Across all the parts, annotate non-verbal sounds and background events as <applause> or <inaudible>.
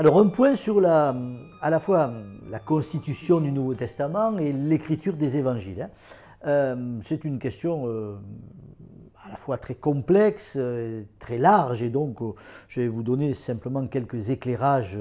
Alors un point sur la, à la fois la constitution du Nouveau Testament et l'écriture des évangiles. Hein. Euh, c'est une question euh, à la fois très complexe, euh, très large, et donc je vais vous donner simplement quelques éclairages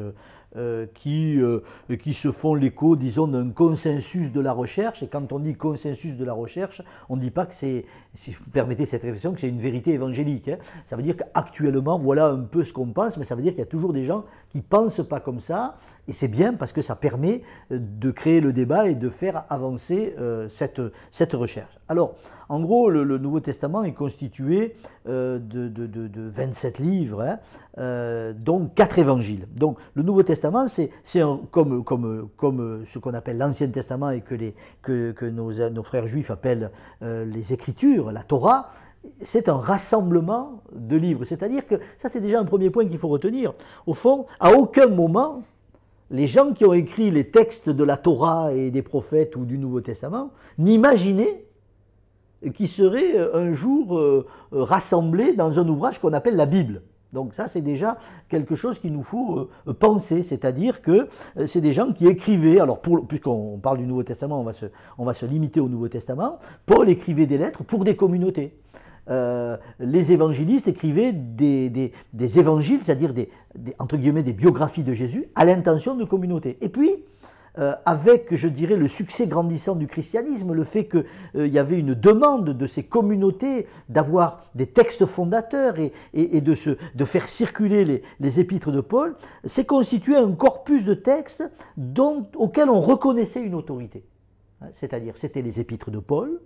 euh, qui, euh, qui se font l'écho, disons, d'un consensus de la recherche. Et quand on dit consensus de la recherche, on ne dit pas que c'est, si vous permettez cette réflexion, que c'est une vérité évangélique. Hein. Ça veut dire qu'actuellement, voilà un peu ce qu'on pense, mais ça veut dire qu'il y a toujours des gens qui ne pensent pas comme ça et c'est bien parce que ça permet euh, de créer le débat et de faire avancer euh, cette, cette recherche. Alors, en gros, le, Nouveau Testament est constitué euh, de, 27 livres, hein, dont 4 évangiles. Donc, le Nouveau Testament, c'est comme, comme, comme ce qu'on appelle l'Ancien Testament et que, les, que, nos, nos, frères juifs appellent les Écritures, la Torah c'est un rassemblement de livres. C'est-à-dire que ça, c'est déjà un premier point qu'il faut retenir. Au fond, à aucun moment, les gens qui ont écrit les textes de la Torah et des prophètes ou du Nouveau Testament n'imaginaient qu'ils seraient euh, un jour euh, euh, rassemblés dans un ouvrage qu'on appelle la Bible. Donc ça, c'est déjà quelque chose qu'il nous faut penser, c'est-à-dire que c'est des gens qui écrivaient, alors puisqu'on parle du Nouveau Testament, on va, se, on va se limiter au Nouveau Testament, Paul écrivait des lettres pour des communautés. Euh, les évangélistes écrivaient des, évangiles, c'est-à-dire des, entre guillemets des biographies de Jésus, à l'intention de communautés. Et puis, euh, avec, je dirais, le succès grandissant du christianisme, le fait qu'il euh, y avait une demande de ces communautés d'avoir des textes fondateurs et, de, faire circuler les, épîtres de Paul, s'est constitué un corpus de textes dont, auxquels on reconnaissait une autorité. Hein, c'est-à-dire, c'était les épîtres de Paul,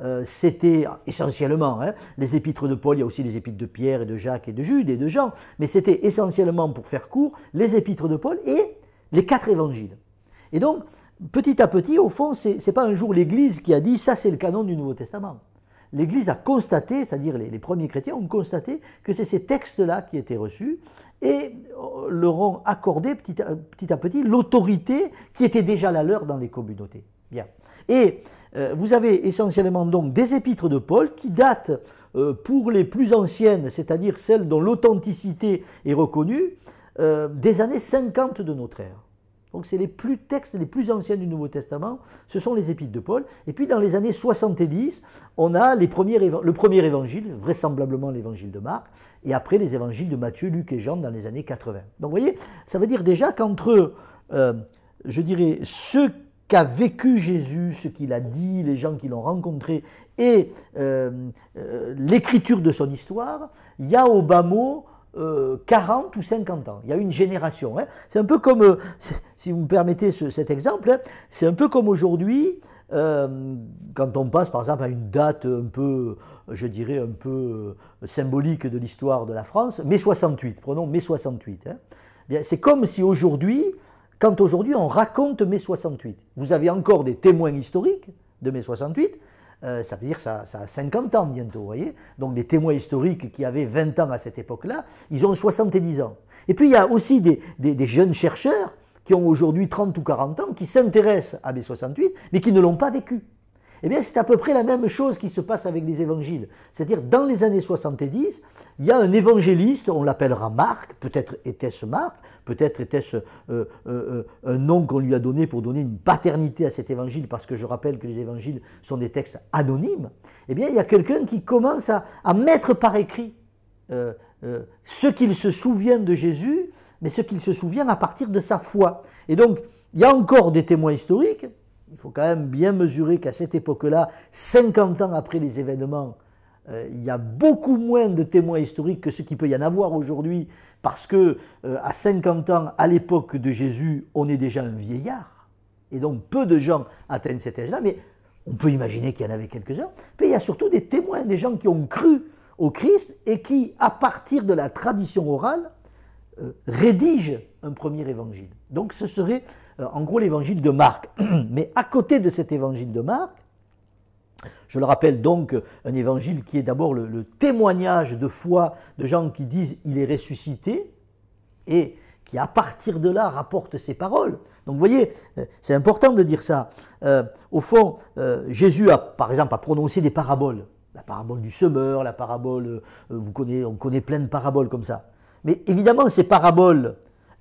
euh, c'était essentiellement, hein, les épîtres de Paul, il y a aussi les épîtres de Pierre et de Jacques et de Jude et de Jean, mais c'était essentiellement, pour faire court, les épîtres de Paul et les quatre évangiles. Et donc, petit à petit, au fond, ce n'est pas un jour l'Église qui a dit ça c'est le canon du Nouveau Testament. L'Église a constaté, c'est-à-dire les, les, premiers chrétiens ont constaté que c'est ces textes-là qui étaient reçus et euh, leur ont accordé petit à petit l'autorité qui était déjà la leur dans les communautés. Et euh, vous avez essentiellement donc des épîtres de Paul qui datent euh, pour les plus anciennes, c'est-à-dire celles dont l'authenticité est reconnue, euh, des années 50 de notre ère. Donc c'est les plus textes les plus anciens du Nouveau Testament, ce sont les épîtres de Paul. Et puis dans les années 70, on a le premier évangile, vraisemblablement l'évangile de Marc, et après les évangiles de Matthieu, Luc et Jean dans les années 80. Donc vous voyez, ça veut dire déjà qu'entre, je dirais, ceux qu'a vécu Jésus, ce qu'il a dit, les gens qui l'ont rencontré et euh, euh, l'écriture de son histoire, il y a au bas mot 40 euh, ou 50 ans. Il y a une génération. Hein. C'est un peu comme, si vous me permettez cet exemple, hein, c'est un peu comme aujourd'hui, quand on passe par exemple à une date un peu, je dirais, un peu symbolique de l'histoire de la France, mai 68, prenons mai 68. Hein. C'est comme si aujourd'hui, quand aujourd'hui on raconte mai 68, vous avez encore des témoins historiques de mai 68, euh, ça veut dire ça, ça a 50 ans bientôt, vous voyez. Donc des témoins historiques qui avaient 20 ans à cette époque-là, ils ont 70 ans. Et puis il y a aussi des, des jeunes chercheurs qui ont aujourd'hui 30 ou 40 ans, qui s'intéressent à mai 68, mais qui ne l'ont pas vécu. Eh bien, c'est à peu près la même chose qui se passe avec les évangiles. C'est-à-dire, dans les années 70, il y a un évangéliste, on l'appellera Marc, peut-être était-ce Marc, peut-être était-ce euh, euh, euh, un nom qu'on lui a donné pour donner une paternité à cet évangile, parce que je rappelle que les évangiles sont des textes anonymes. Eh bien, il y a quelqu'un qui commence à, mettre par écrit ce qu'il se souvient de Jésus, mais ce qu'il se souvient à partir de sa foi. Et donc, il y a encore des témoins historiques, il faut quand même bien mesurer qu'à cette époque-là, 50 ans après les événements, euh, il y a beaucoup moins de témoins historiques que ce qu'il peut y en avoir aujourd'hui, parce que euh, à 50 ans, à l'époque de Jésus, on est déjà un vieillard, et donc peu de gens atteignent cet âge-là, mais on peut imaginer qu'il y en avait quelques-uns. Mais il y a surtout des témoins, des gens qui ont cru au Christ et qui, à partir de la tradition orale, euh, rédigent un premier évangile. Donc ce serait euh, en gros l'évangile de Marc. <clears throat> Mais à côté de cet évangile de Marc, je le rappelle donc, un évangile qui est d'abord le, témoignage de foi de gens qui disent il est ressuscité et qui à partir de là rapporte ses paroles. Donc vous voyez, euh, c'est important de dire ça. Euh, au fond, Jésus a par exemple a prononcé des paraboles. La parabole du semeur, la parabole, vous connaissez, on connaît plein de paraboles comme ça. Mais évidemment, ces paraboles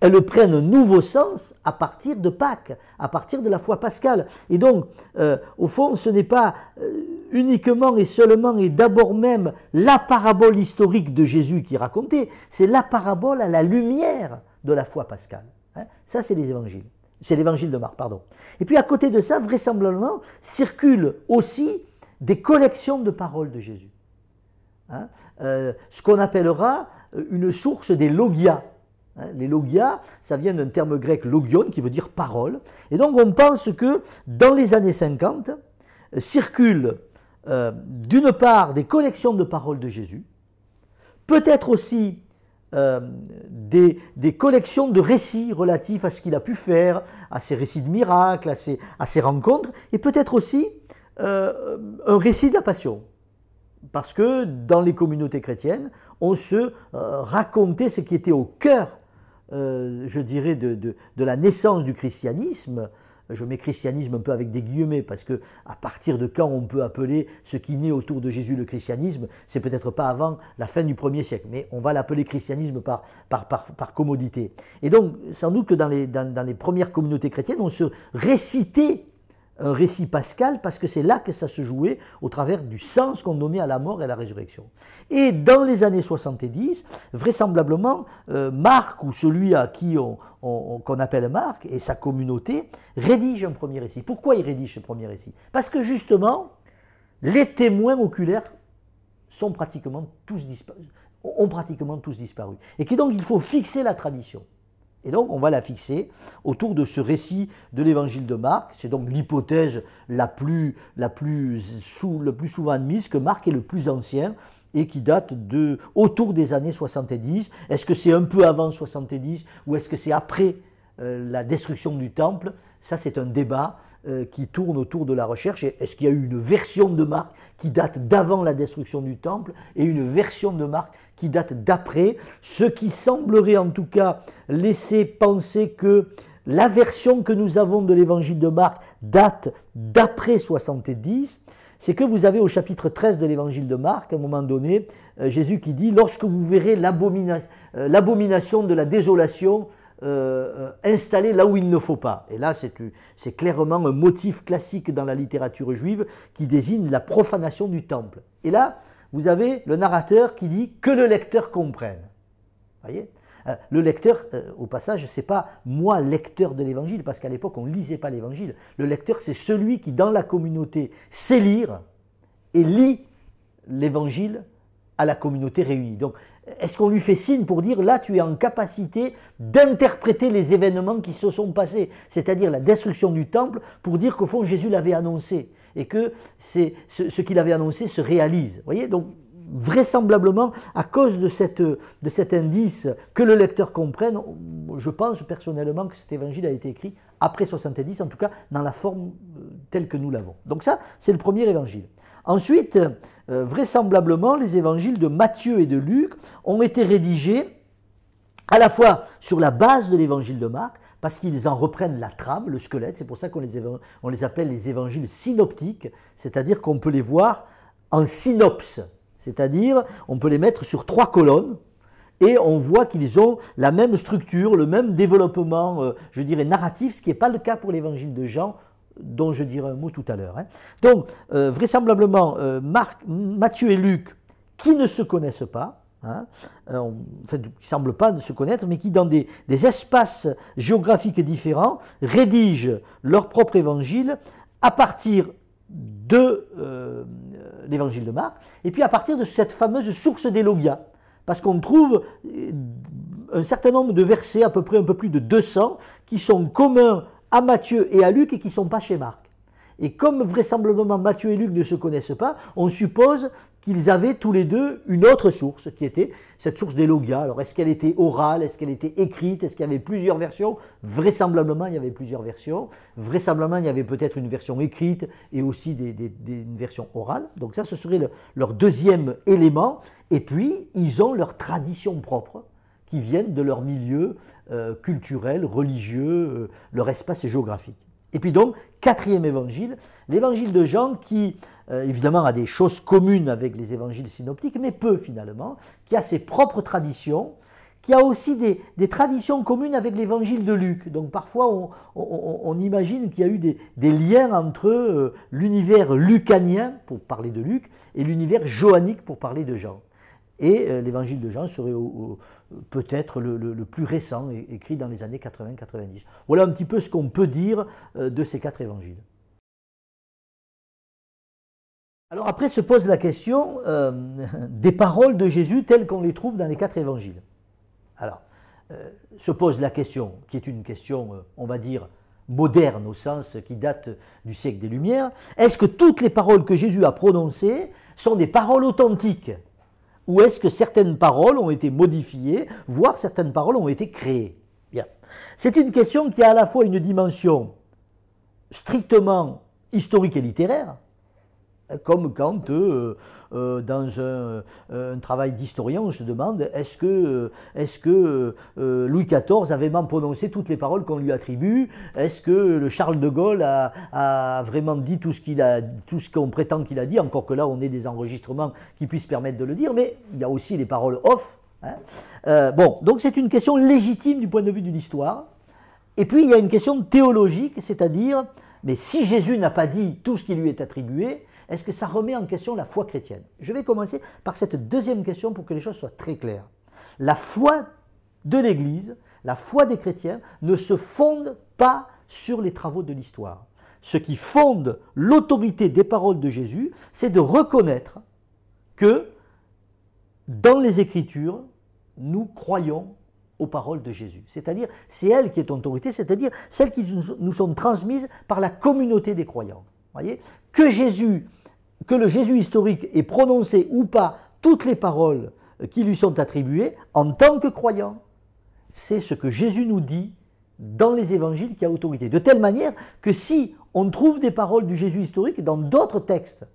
elles prennent un nouveau sens à partir de Pâques, à partir de la foi pascale. Et donc, euh, au fond, ce n'est pas euh, uniquement et seulement et d'abord même la parabole historique de Jésus qui est racontée, c'est la parabole à la lumière de la foi pascale. Hein. ça, c'est les évangiles. C'est l'évangile de Marc, pardon. Et puis à côté de ça, vraisemblablement, circulent aussi des collections de paroles de Jésus. Hein. Euh, ce qu'on appellera une source des logias Hein, les logia, ça vient d'un terme grec logion qui veut dire parole. Et donc on pense que dans les années 50 euh, circulent euh, d'une part des collections de paroles de Jésus, peut-être aussi euh, des, collections de récits relatifs à ce qu'il a pu faire, à ses récits de miracles, à ses, à ses rencontres, et peut-être aussi un récit de la passion parce que dans les communautés chrétiennes, on se racontait ce qui était au cœur euh, je dirais, de, la naissance du christianisme, je mets christianisme un peu avec des guillemets parce que à partir de quand on peut appeler ce qui naît autour de Jésus le christianisme, c'est peut-être pas avant la fin du premier siècle, mais on va l'appeler christianisme par, par, commodité. Et donc, sans doute que dans dans, dans les premières communautés chrétiennes, on se récitait un récit pascal parce que c'est là que ça se jouait au travers du sens qu'on donnait à la mort et à la résurrection. Et dans les années 70, vraisemblablement, euh, Marc ou celui à qui on, qu'on appelle Marc et sa communauté rédige un premier récit. Pourquoi il rédige ce premier récit Parce que justement, les témoins oculaires ont pratiquement tous disparu. Et donc il faut fixer la tradition. Et donc on va la fixer autour de ce récit de l'évangile de Marc. C'est donc l'hypothèse la plus, la, plus le plus souvent admise que Marc est le plus ancien et qui date de autour des années 70. Est-ce que c'est un peu avant 70 ou est-ce que c'est après euh, la destruction du temple Ça c'est un débat euh, qui tourne autour de la recherche. Est-ce qu'il y a eu une version de Marc qui date d'avant la destruction du temple et une version de Marc qui date d'après, ce qui semblerait en tout cas laisser penser que la version que nous avons de l'évangile de Marc date d'après 70, c'est que vous avez au chapitre 13 de l'évangile de Marc, à un moment donné, euh, Jésus qui dit, lorsque vous verrez euh, l'abomination de la désolation, euh, installée là où il ne faut pas. Et là, c'est clairement un motif classique dans la littérature juive qui désigne la profanation du temple. Et là, vous avez le narrateur qui dit que le lecteur comprenne. Voyez euh, le lecteur, euh, au passage, c'est pas moi lecteur de l'évangile, parce qu'à l'époque on ne lisait pas l'évangile. Le lecteur, c'est celui qui, dans la communauté, sait lire et lit l'évangile à la communauté réunie. Donc, est-ce qu'on lui fait signe pour dire là, tu es en capacité d'interpréter les événements qui se sont passés, c'est-à-dire la destruction du temple, pour dire qu'au fond Jésus l'avait annoncé et que ce, qu'il avait annoncé se réalise. voyez, donc vraisemblablement, à cause de, cet indice, que le lecteur comprenne, je pense personnellement que cet évangile a été écrit après 70, en tout cas dans la forme euh, telle que nous l'avons. Donc ça, c'est le premier évangile. Ensuite, euh, vraisemblablement, les évangiles de Matthieu et de Luc ont été rédigés à la fois sur la base de l'évangile de Marc, parce qu'ils en reprennent la trame, le squelette. C'est pour ça qu'on les, appelle les évangiles synoptiques, c'est-à-dire qu'on peut les voir en synopse, c'est-à-dire on peut les mettre sur trois colonnes et on voit qu'ils ont la même structure, le même développement, euh, je dirais, narratif, ce qui n'est pas le cas pour l'évangile de Jean, dont je dirai un mot tout à l'heure. Hein. Donc, euh, vraisemblablement, euh, Marc, Matthieu et Luc, qui ne se connaissent pas, Hein, euh, qui ne semblent pas se connaître, mais qui, dans des, espaces géographiques différents, rédigent leur propre évangile à partir de euh, euh, l'évangile de Marc, et puis à partir de cette fameuse source des Logias. parce qu'on trouve un certain nombre de versets, à peu près un peu plus de 200, qui sont communs à Matthieu et à Luc et qui ne sont pas chez Marc. Et comme vraisemblablement Matthieu et Luc ne se connaissent pas, on suppose qu'ils avaient tous les deux une autre source, qui était cette source des Logias. Alors est-ce qu'elle était orale, est-ce qu'elle était écrite, est-ce qu'il y avait plusieurs versions Vraisemblablement, il y avait plusieurs versions. Vraisemblablement, il y avait peut-être une version écrite et aussi une version orale. Donc ça, ce serait leur deuxième élément. Et puis, ils ont leur tradition propre qui viennent de leur milieu euh, culturel, religieux, euh, leur espace géographique. Et puis donc, quatrième évangile, l'évangile de Jean qui, euh, évidemment, a des choses communes avec les évangiles synoptiques, mais peu finalement, qui a ses propres traditions, qui a aussi des, traditions communes avec l'évangile de Luc. Donc parfois, on, imagine qu'il y a eu des, liens entre euh, l'univers lucanien, pour parler de Luc, et l'univers joannique, pour parler de Jean. Et euh, l'évangile de Jean serait peut-être le, plus récent, écrit dans les années 80-90. Voilà un petit peu ce qu'on peut dire euh, de ces quatre évangiles. Alors après se pose la question euh, des paroles de Jésus telles qu'on les trouve dans les quatre évangiles. Alors, se pose la question, qui est une question, on va dire, moderne au sens qui date du siècle des Lumières, est-ce que toutes les paroles que Jésus a prononcées sont des paroles authentiques ou est-ce que certaines paroles ont été modifiées, voire certaines paroles ont été créées Bien. C'est une question qui a à la fois une dimension strictement historique et littéraire, comme quand, euh, euh, dans euh, un, travail d'historien, on se demande est-ce que, Louis XIV avait vraiment prononcé toutes les paroles qu'on lui attribue Est-ce que le Charles de Gaulle a, vraiment dit tout ce qu'on prétend qu'il a dit Encore que là, on ait des enregistrements qui puissent permettre de le dire, mais il y a aussi les paroles off. Hein. bon, donc c'est une question légitime du point de vue d'une histoire. Et puis il y a une question théologique, c'est-à-dire, mais si Jésus n'a pas dit tout ce qui lui est attribué, est-ce que ça remet en question la foi chrétienne Je vais commencer par cette deuxième question pour que les choses soient très claires. La foi de l'Église, la foi des chrétiens ne se fonde pas sur les travaux de l'histoire. Ce qui fonde l'autorité des paroles de Jésus, c'est de reconnaître que dans les Écritures, nous croyons aux paroles de Jésus. C'est-à-dire, c'est elle qui est autorité, c'est-à-dire celles qui nous sont transmises par la communauté des croyants que Jésus, que le Jésus historique ait prononcé ou pas toutes les paroles euh, qui lui sont attribuées en tant que croyant. C'est ce que Jésus nous dit dans les évangiles qui a autorité. De telle manière que si on trouve des paroles du Jésus historique dans d'autres textes,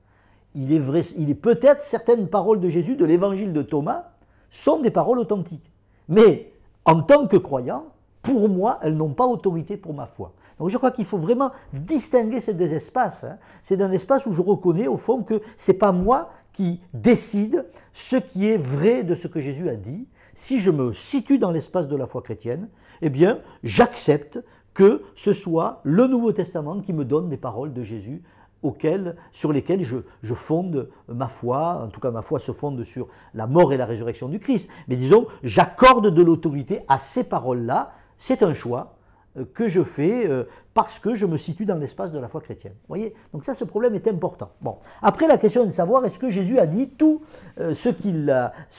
il est, vrai, il est peut-être certaines paroles de Jésus de l'évangile de Thomas sont des paroles authentiques. Mais en tant que croyant, pour moi, elles n'ont pas autorité pour ma foi. Donc je crois qu'il faut vraiment distinguer ces deux espaces. Hein. C'est un espace où je reconnais au fond que ce n'est pas moi qui décide ce qui est vrai de ce que Jésus a dit. Si je me situe dans l'espace de la foi chrétienne, eh bien j'accepte que ce soit le Nouveau Testament qui me donne les paroles de Jésus auxquelles, sur lesquelles je, fonde ma foi, en tout cas ma foi se fonde sur la mort et la résurrection du Christ. Mais disons, j'accorde de l'autorité à ces paroles-là, c'est un choix, euh, que je fais euh, parce que je me situe dans l'espace de la foi chrétienne. Vous voyez Donc ça, ce problème est important. Bon. Après, la question est de savoir, est-ce que Jésus a dit tout euh, ce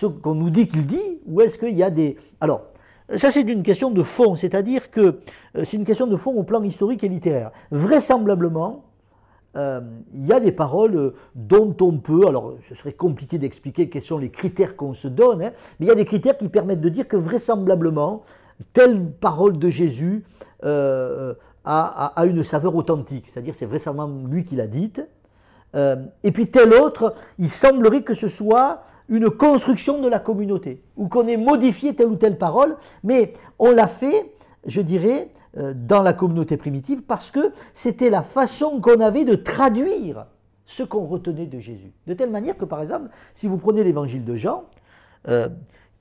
qu'on nous dit qu'il dit, ou est-ce qu'il y a des... Alors, ça, c'est une question de fond, c'est-à-dire que c'est une question de fond au plan historique et littéraire. Vraisemblablement, il y a des paroles dont on peut, alors ce serait compliqué d'expliquer quels sont les critères qu'on se donne, hein, mais il y a des critères qui permettent de dire que vraisemblablement, telle parole de Jésus euh, euh, a, une saveur authentique, c'est-à-dire c'est vraisemblablement lui qui l'a dite. Euh, et puis telle autre, il semblerait que ce soit une construction de la communauté, ou qu'on ait modifié telle ou telle parole, mais on l'a fait, je dirais, dans la communauté primitive, parce que c'était la façon qu'on avait de traduire ce qu'on retenait de Jésus. De telle manière que, par exemple, si vous prenez l'évangile de Jean,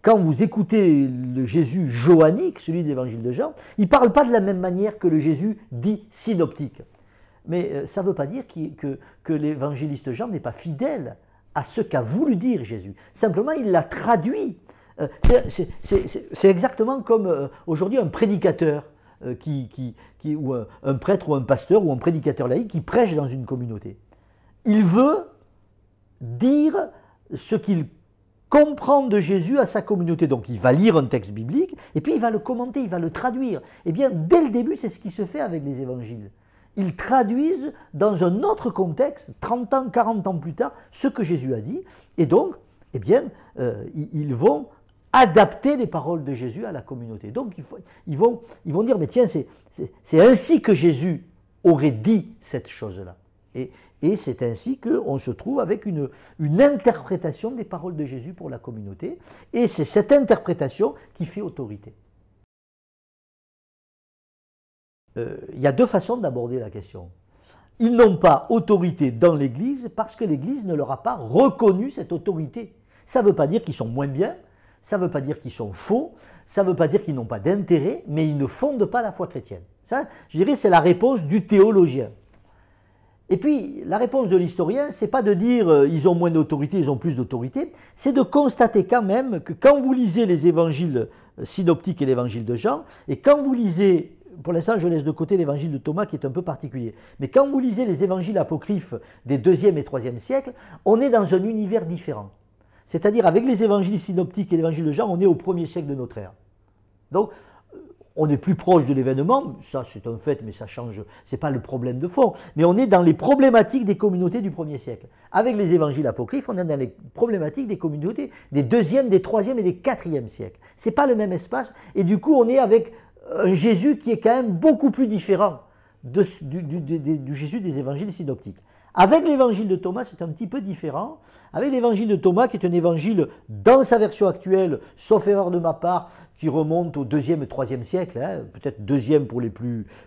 quand vous écoutez le Jésus joannique celui de l'évangile de Jean, il ne parle pas de la même manière que le Jésus dit synoptique. Mais euh, ça ne veut pas dire que, l'évangéliste Jean n'est pas fidèle à ce qu'a voulu dire Jésus. Simplement, il l'a traduit. Euh, c'est exactement comme euh, aujourd'hui un prédicateur. ou un, un, prêtre ou un pasteur ou un prédicateur laïque qui prêche dans une communauté. Il veut dire ce qu'il comprendre de Jésus à sa communauté. Donc il va lire un texte biblique et puis il va le commenter, il va le traduire. Eh bien, dès le début, c'est ce qui se fait avec les évangiles. Ils traduisent dans un autre contexte, 30 ans, 40 ans plus tard, ce que Jésus a dit. Et donc, eh bien, euh, ils vont adapter les paroles de Jésus à la communauté. Donc, ils, vont, ils vont dire, mais tiens, c'est ainsi que Jésus aurait dit cette chose-là. Et, et c'est ainsi qu'on se trouve avec une, interprétation des paroles de Jésus pour la communauté. Et c'est cette interprétation qui fait autorité. Euh, il y a deux façons d'aborder la question. Ils n'ont pas autorité dans l'Église parce que l'Église ne leur a pas reconnu cette autorité. Ça ne veut pas dire qu'ils sont moins bien, ça ne veut pas dire qu'ils sont faux, ça ne veut pas dire qu'ils n'ont pas d'intérêt, mais ils ne fondent pas la foi chrétienne. Ça, je dirais, c'est la réponse du théologien. Et puis, la réponse de l'historien, c'est pas de dire qu'ils euh, ils ont moins d'autorité, ils ont plus d'autorité, c'est de constater quand même que quand vous lisez les évangiles euh, synoptiques et l'évangile de Jean, et quand vous lisez, pour l'instant je laisse de côté l'évangile de Thomas qui est un peu particulier, mais quand vous lisez les évangiles apocryphes des 2 et 3 siècles, on est dans un univers différent. C'est-à-dire avec les évangiles synoptiques et l'évangile de Jean, on est au premier siècle de notre ère. Donc, on est plus proche de l'événement, ça c'est un fait, mais ça change, c'est pas le problème de fond, mais on est dans les problématiques des communautés du 1er siècle. Avec les évangiles apocryphes, on est dans les problématiques des communautés des 2e, des 3e et des 4e siècles. C'est pas le même espace, et du coup on est avec euh, un Jésus qui est quand même beaucoup plus différent de, du Jésus des évangiles synoptiques. Avec l'évangile de Thomas, c'est un petit peu différent. Avec l'évangile de Thomas, qui est un évangile dans sa version actuelle, sauf erreur de ma part, qui remonte au 2e et 3e siècle, hein, peut-être 2 pour,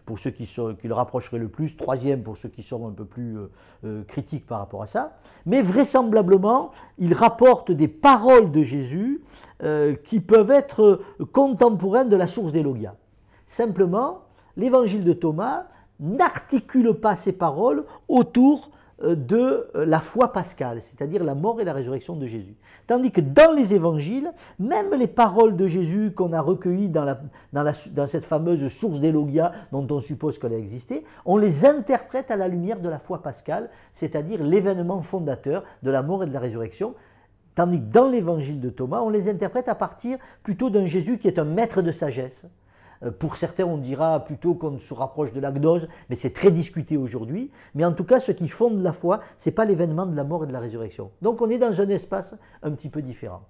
pour ceux qui, le rapprocheraient le plus, 3 pour ceux qui sont un peu plus euh, euh, critiques par rapport à ça, mais vraisemblablement, il rapporte des paroles de Jésus euh, qui peuvent être contemporaines de la source des Logias. Simplement, l'évangile de Thomas n'articule pas ses paroles autour euh, de la foi pascale, c'est-à-dire la mort et la résurrection de Jésus. Tandis que dans les évangiles, même les paroles de Jésus qu'on a recueillies dans, cette fameuse source Logias dont on suppose qu'elle a existé, on les interprète à la lumière de la foi pascale, c'est-à-dire l'événement fondateur de la mort et de la résurrection, tandis que dans l'évangile de Thomas, on les interprète à partir plutôt d'un Jésus qui est un maître de sagesse, euh, pour certains, on dira plutôt qu'on se rapproche de la mais c'est très discuté aujourd'hui. Mais en tout cas, ce qui fonde la foi, ce n'est pas l'événement de la mort et de la résurrection. Donc on est dans un espace un petit peu différent.